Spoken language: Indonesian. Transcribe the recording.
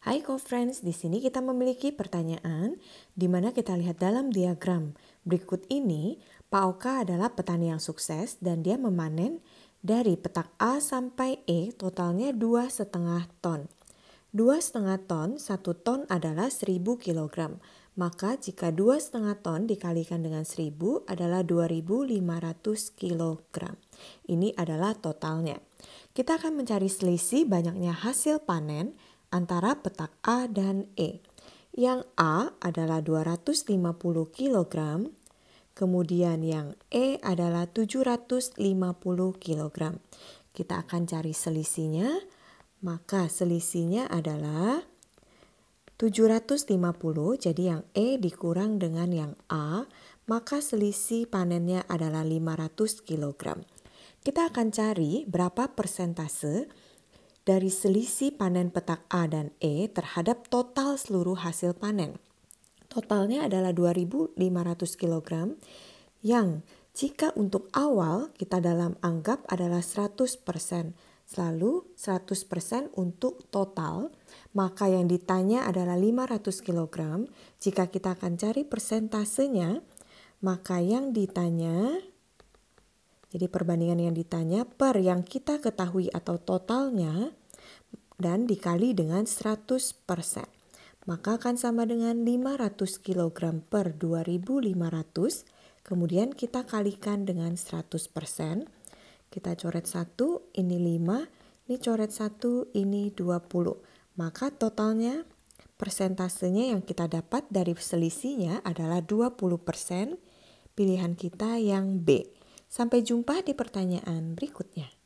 Hai co-friends, di sini kita memiliki pertanyaan di mana kita lihat dalam diagram berikut ini, Pak Oka adalah petani yang sukses dan dia memanen dari petak A sampai E totalnya dua setengah ton. Dua setengah ton, satu ton adalah 1000 kg. Maka jika dua setengah ton dikalikan dengan 1000 adalah 2500 kg. Ini adalah totalnya. Kita akan mencari selisih banyaknya hasil panen antara petak A dan E. Yang A adalah 250 kg, kemudian yang E adalah 750 kg. Kita akan cari selisihnya, maka selisihnya adalah 750, jadi yang E dikurang dengan yang A, maka selisih panennya adalah 500 kg. Kita akan cari berapa persentase dari selisih panen petak A dan E terhadap total seluruh hasil panen. Totalnya adalah 2.500 kg yang jika untuk awal kita dalam anggap adalah 100%, selalu 100% untuk total, maka yang ditanya adalah 500 kg. Jika kita akan cari persentasenya, maka yang ditanya jadi perbandingan yang ditanya per yang kita ketahui atau totalnya dan dikali dengan 100%. Maka akan sama dengan 500 kg per 2500. Kemudian kita kalikan dengan 100%. Kita coret 1, ini 5, ini coret 1, ini 20. Maka totalnya persentasenya yang kita dapat dari selisihnya adalah 20%. Pilihan kita yang B. Sampai jumpa di pertanyaan berikutnya.